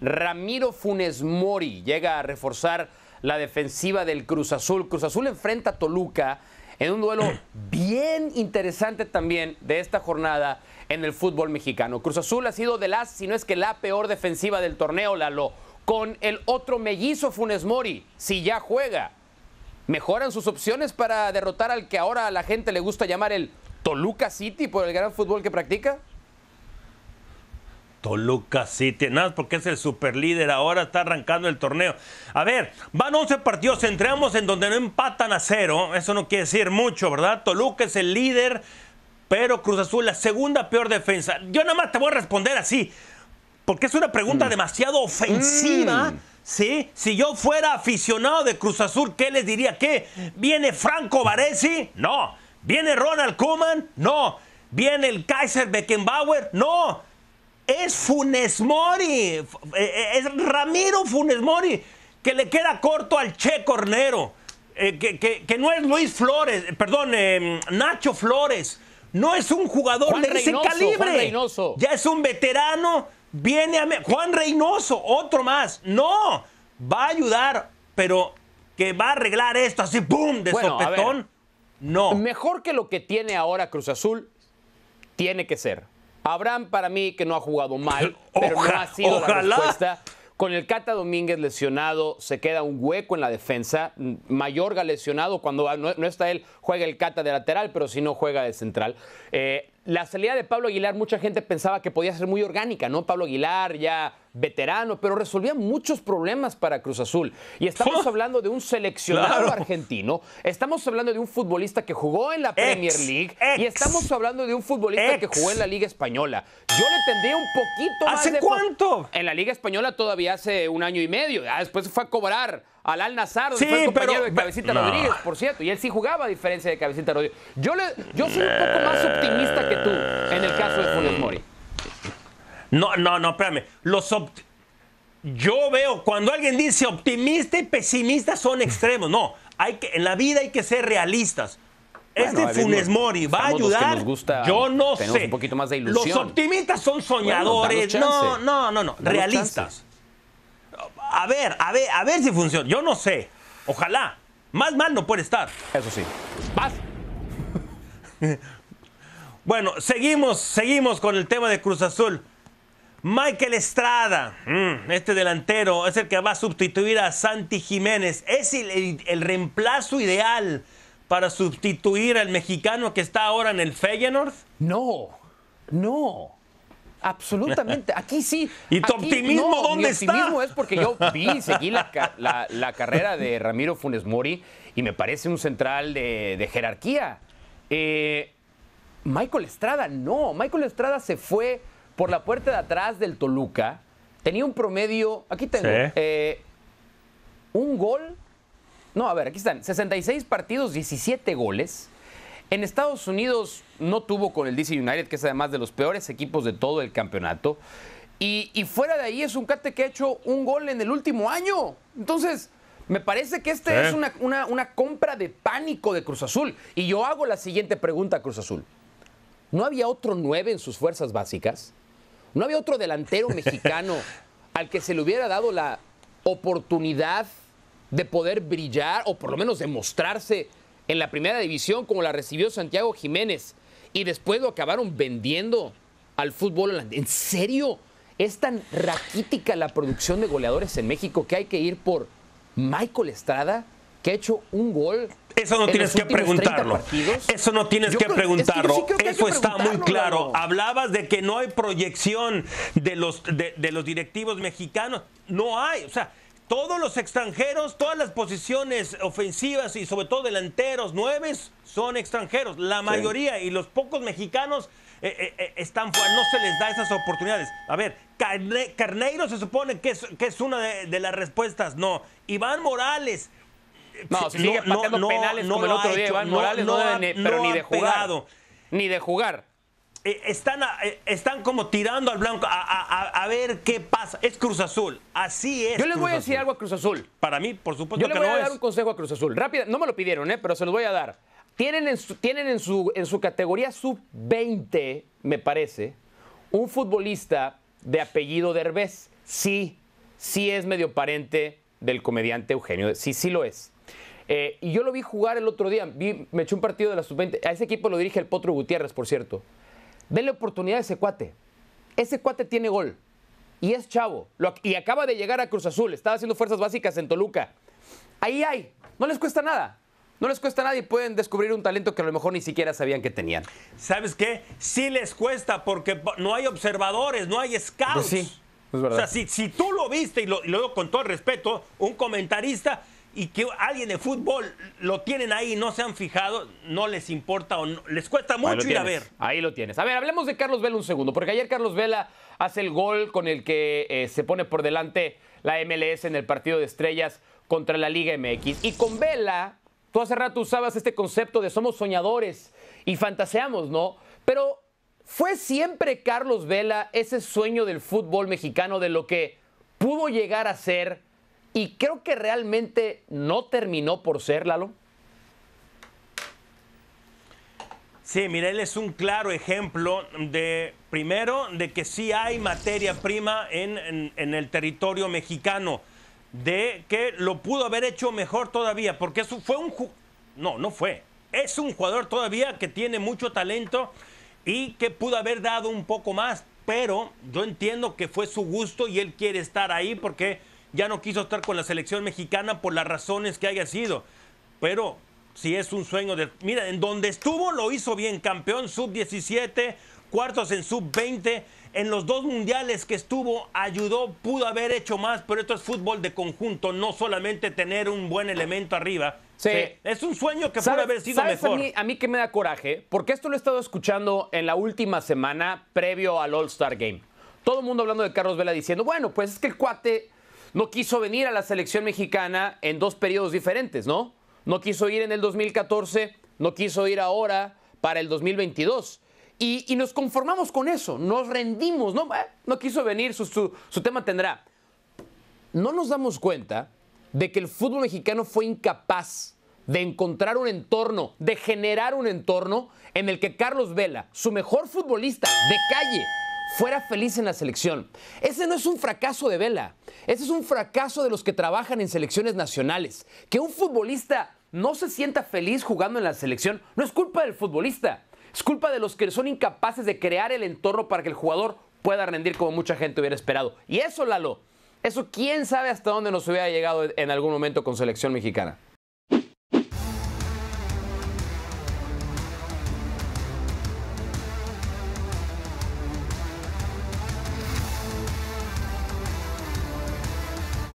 Ramiro Funes Mori llega a reforzar la defensiva del Cruz Azul. Cruz Azul enfrenta a Toluca en un duelo bien interesante también de esta jornada en el fútbol mexicano. Cruz Azul ha sido de las, si no es que la peor defensiva del torneo, Lalo, con el otro mellizo Funes Mori, si ya juega. Mejoran sus opciones para derrotar al que ahora a la gente le gusta llamar el Toluca City por el gran fútbol que practica. Toluca City. Nada, porque es el superlíder. Ahora está arrancando el torneo. A ver, van 11 partidos entre en donde no empatan a cero. Eso no quiere decir mucho, ¿verdad? Toluca es el líder, pero Cruz Azul, la segunda peor defensa. Yo nada más te voy a responder así, porque es una pregunta mm. demasiado ofensiva. Mm. ¿sí? Si yo fuera aficionado de Cruz Azul, ¿qué les diría? ¿Qué? ¿Viene Franco Baresi? No. ¿Viene Ronald Koeman? No. ¿Viene el Kaiser Beckenbauer? No es Funes Mori, eh, eh, es Ramiro Funes Mori, que le queda corto al Che Cornero, eh, que, no es Luis Flores, perdón, em, Nacho Flores, no es un jugador de Reynoso, calibre, ya es un veterano, viene a... Juan Reynoso, otro más, no, va a ayudar, pero que va a arreglar esto así, ¡pum!, de sopetón, no. Mejor que lo que tiene ahora Cruz Azul, tiene que ser. Abraham para mí que no ha jugado mal, pero no ha sido la respuesta. Con el Cata Domínguez lesionado, se queda un hueco en la defensa. Mayorga lesionado, cuando no, está él, juega el Cata de lateral, pero si no juega de central. Eh, la salida de Pablo Aguilar, mucha gente pensaba que podía ser muy orgánica, ¿no? Pablo Aguilar ya veterano, pero resolvía muchos problemas para Cruz Azul. Y estamos hablando de un seleccionado argentino, estamos hablando de un futbolista que jugó en la Premier League y estamos hablando de un futbolista que jugó en la Liga Española. Yo le tendría un poquito más ¿Hace de cuánto? En la Liga Española todavía hace un año y medio. después fue a cobrar al Al Nazar, sí, fue compañero de Cabecita Rodríguez, por cierto, y él sí jugaba a diferencia de Cabecita Rodríguez. Yo, yo soy un poco más optimista que tú en el caso de Funes Mori. No, no, no, espérame. Los Yo veo, cuando alguien dice optimista y pesimista son extremos. No, hay que, en la vida hay que ser realistas. este Funes Mori va a ayudar. yo no sé. Un poquito más Los optimistas son soñadores. no, no, no, no. realistas. A ver, a ver, a ver si funciona. Yo no sé. Ojalá. Más mal no puede estar. Eso sí. Vas. bueno, seguimos, seguimos con el tema de Cruz Azul. Michael Estrada, mm, este delantero, es el que va a sustituir a Santi Jiménez. Es el, reemplazo ideal para sustituir al mexicano que está ahora en el Feyenoord. No, no. Absolutamente. Aquí sí. ¿Y tu optimismo dónde optimismo es porque yo vi, y seguí la, carrera de Ramiro Funes Mori y me parece un central de, jerarquía. Eh, Michael Estrada, no. Michael Estrada se fue por la puerta de atrás del Toluca, tenía un promedio, aquí tengo, eh, un gol, no, a ver, aquí están, 66 partidos, 17 goles. En Estados Unidos no tuvo con el DC United, que es además de los peores equipos de todo el campeonato. Y, fuera de ahí es un cate que ha hecho un gol en el último año. Entonces, me parece que este es una, compra de pánico de Cruz Azul. Y yo hago la siguiente pregunta a Cruz Azul. ¿No había otro 9 en sus fuerzas básicas? ¿No había otro delantero mexicano al que se le hubiera dado la oportunidad de poder brillar o por lo menos demostrarse en la primera división como la recibió Santiago Jiménez y después lo acabaron vendiendo al fútbol holandés? ¿En serio? Es tan raquítica la producción de goleadores en México que hay que ir por Michael Estrada que ha hecho un gol. Eso no tienes que preguntarlo. Eso no tienes que preguntarlo. Eso está muy claro. Hablabas de que no hay proyección de los, de, los directivos mexicanos. No hay. O sea, todos los extranjeros, todas las posiciones ofensivas y sobre todo delanteros, nueve son extranjeros. La mayoría y los pocos mexicanos eh, eh, eh, están fuera, no se les da esas oportunidades. A ver, Carneiro se supone que es, que es una de, las respuestas, no. Iván Morales, no, si sigue pateando penales como el otro día, Iván Morales no, pero ni de jugar. Ni de jugar. Eh, están, eh, están como tirando al blanco a, ver qué pasa. Es Cruz Azul. Así es. Yo les voy a decir algo a Cruz Azul. Para mí, por supuesto. Yo les voy a dar un consejo a Cruz Azul. Rápida, no me lo pidieron, eh, pero se los voy a dar. Tienen en su, tienen en su, en su categoría sub-20, me parece, un futbolista de apellido Derbez. Sí, sí es medio parente del comediante Eugenio. Sí, sí lo es. Eh, y yo lo vi jugar el otro día, me eché un partido de la sub-20. A ese equipo lo dirige el Potro Gutiérrez, por cierto. Denle oportunidad a ese cuate. Ese cuate tiene gol. Y es chavo. y acaba de llegar a Cruz Azul. Estaba haciendo fuerzas básicas en Toluca. Ahí hay. No les cuesta nada. No les cuesta nada y pueden descubrir un talento que a lo mejor ni siquiera sabían que tenían. ¿Sabes qué? Sí les cuesta porque no hay observadores, no hay scouts. Pues sí, O sea, si, tú lo viste, y lo, digo con todo respeto, un comentarista y que alguien de fútbol lo tienen ahí y no se han fijado, no les importa o les cuesta mucho ir a ver. Ahí lo tienes. A ver, hablemos de Carlos Vela un segundo, porque ayer Carlos Vela hace el gol con el que eh, se pone por delante la MLS en el partido de estrellas contra la Liga MX. Y con Vela, tú hace rato usabas este concepto de somos soñadores y fantaseamos, ¿no? Pero ¿fue siempre Carlos Vela ese sueño del fútbol mexicano de lo que pudo llegar a ser? Y creo que realmente no terminó por ser, Lalo. Sí, mira, él es un claro ejemplo de, primero, de que sí hay materia prima en, en el territorio mexicano, de que lo pudo haber hecho mejor todavía, porque eso fue un... No, no fue. Es un jugador todavía que tiene mucho talento y que pudo haber dado un poco más, pero yo entiendo que fue su gusto y él quiere estar ahí porque ya no quiso estar con la selección mexicana por las razones que haya sido. Pero si es un sueño de... Mira, en donde estuvo lo hizo bien, campeón sub-17, cuartos en sub-20, en los dos mundiales que estuvo ayudó, pudo haber hecho más, pero esto es fútbol de conjunto, no solamente tener un buen elemento arriba. Sí. Es un sueño que puede haber sido mejor. A a mí que me da coraje, porque esto lo he estado escuchando en la última semana previo al All-Star Game. Todo el mundo hablando de Carlos Vela diciendo, bueno, pues es que el cuate no quiso venir a la selección mexicana en dos periodos diferentes, ¿no? No quiso ir en el 2014, no quiso ir ahora para el 2022. Y, nos conformamos con eso, nos rendimos, ¿no? Eh, no quiso venir, su, su tema tendrá. No nos damos cuenta de que el fútbol mexicano fue incapaz de encontrar un entorno, de generar un entorno en el que Carlos Vela, su mejor futbolista de calle, fuera feliz en la selección. Ese no es un fracaso de Vela, ese es un fracaso de los que trabajan en selecciones nacionales. Que un futbolista no se sienta feliz jugando en la selección no es culpa del futbolista, es culpa de los que son incapaces de crear el entorno para que el jugador pueda rendir como mucha gente hubiera esperado. Y eso, Lalo, eso quién sabe hasta dónde nos hubiera llegado en algún momento con selección mexicana.